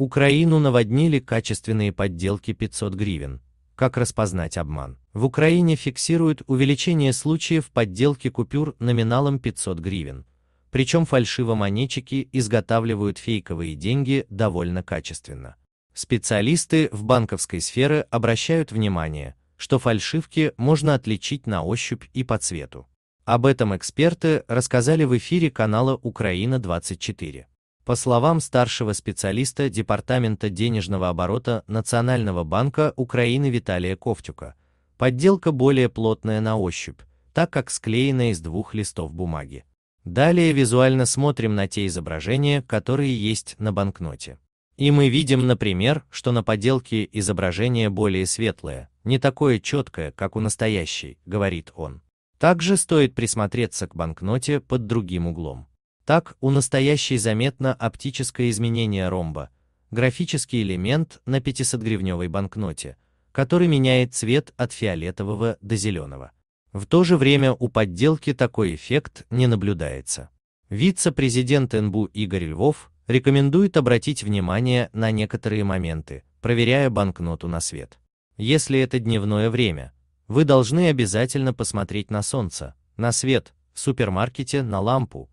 Украину наводнили качественные подделки 500 гривен. Как распознать обман? В Украине фиксируют увеличение случаев подделки купюр номиналом 500 гривен. Причем фальшивомонетчики изготавливают фейковые деньги довольно качественно. Специалисты в банковской сфере обращают внимание, что фальшивки можно отличить на ощупь и по цвету. Об этом эксперты рассказали в эфире канала Украина 24. По словам старшего специалиста Департамента денежного оборота Национального банка Украины Виталия Ковтюка, подделка более плотная на ощупь, так как склеена из двух листов бумаги. Далее визуально смотрим на те изображения, которые есть на банкноте. И мы видим, например, что на подделке изображение более светлое, не такое четкое, как у настоящей, говорит он. Также стоит присмотреться к банкноте под другим углом. Так, у настоящей заметно оптическое изменение ромба, графический элемент на 500-гривневой банкноте, который меняет цвет от фиолетового до зеленого. В то же время у подделки такой эффект не наблюдается. Вице-президент НБУ Игорь Львов рекомендует обратить внимание на некоторые моменты, проверяя банкноту на свет. Если это дневное время, вы должны обязательно посмотреть на солнце, на свет, в супермаркете, на лампу,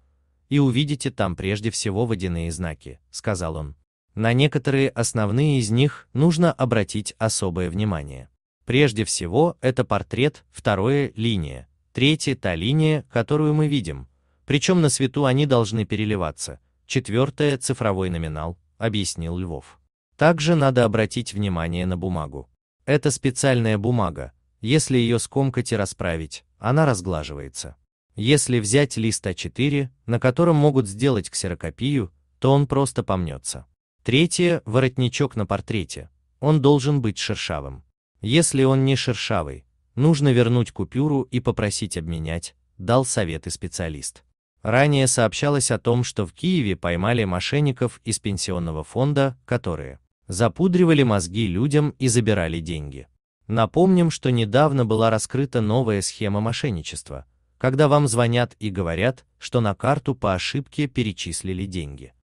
и увидите там прежде всего водяные знаки, сказал он. На некоторые основные из них нужно обратить особое внимание. Прежде всего, это портрет, второе – линия, третье – та линия, которую мы видим, причем на свету они должны переливаться, четвертое – цифровой номинал, объяснил Львов. Также надо обратить внимание на бумагу. Это специальная бумага, если ее скомкать и расправить, она разглаживается. Если взять лист А4, на котором могут сделать ксерокопию, то он просто помнется. Третье, воротничок на портрете. Он должен быть шершавым. Если он не шершавый, нужно вернуть купюру и попросить обменять, дал совет и специалист. Ранее сообщалось о том, что в Киеве поймали мошенников из пенсионного фонда, которые запудривали мозги людям и забирали деньги. Напомним, что недавно была раскрыта новая схема мошенничества – когда вам звонят и говорят, что на карту по ошибке перечислили деньги.